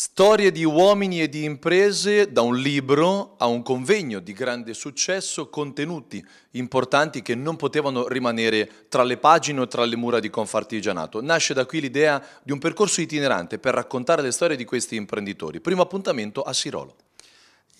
Storie di uomini e di imprese da un libro a un convegno di grande successo, contenuti importanti che non potevano rimanere tra le pagine o tra le mura di Confartigianato. Nasce da qui l'idea di un percorso itinerante per raccontare le storie di questi imprenditori. Primo appuntamento a Sirolo.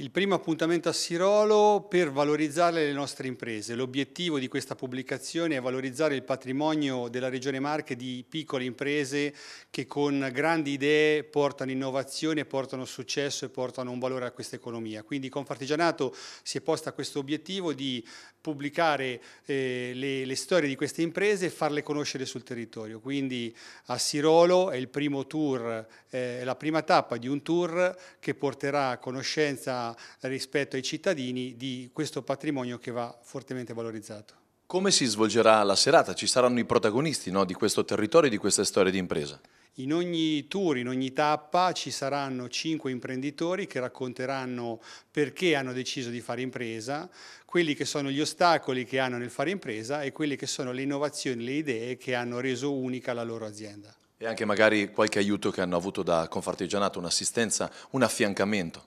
Il primo appuntamento a Sirolo per valorizzare le nostre imprese. L'obiettivo di questa pubblicazione è valorizzare il patrimonio della Regione Marche di piccole imprese che con grandi idee portano innovazione, portano successo e portano un valore a questa economia. Quindi Confartigianato si è posta questo obiettivo di pubblicare eh, le, le, storie di queste imprese e farle conoscere sul territorio. Quindi a Sirolo è, il primo tour, eh, è la prima tappa di un tour che porterà a conoscenza rispetto ai cittadini di questo patrimonio che va fortemente valorizzato. Come si svolgerà la serata? Ci saranno i protagonisti no, di questo territorio e di questa storia di impresa? In ogni tour, in ogni tappa ci saranno cinque imprenditori che racconteranno perché hanno deciso di fare impresa, quelli che sono gli ostacoli che hanno nel fare impresa e quelle che sono le innovazioni, le idee che hanno reso unica la loro azienda. E anche magari qualche aiuto che hanno avuto da Confartigianato, un'assistenza, un affiancamento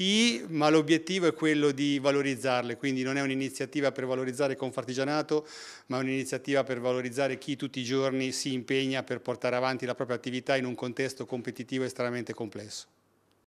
sì, ma l'obiettivo è quello di valorizzarle, quindi non è un'iniziativa per valorizzare il Confartigianato, ma è un'iniziativa per valorizzare chi tutti i giorni si impegna per portare avanti la propria attività in un contesto competitivo estremamente complesso.